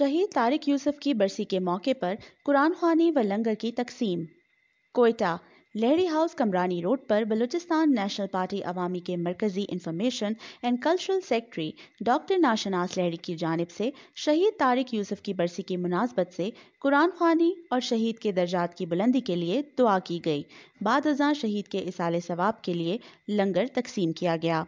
शहीद तारिक यूसुफ की बरसी के मौके पर कुरान खानी व लंगर की तकसीम कोयटा लहरी हाउस कमरानी रोड पर बलूचिस्तान नेशनल पार्टी अवामी के मरकजी information and cultural secretary doctor Nashnas Lehri की जानब से शहीद तारिक यूसुफ की बरसी की मुनासबत से कुरान खानी और शहीद के दर्जात की बुलंदी के लिए दुआ की गई बाद शहीद के इसाले सवाब के लिए लंगर तकसीम किया गया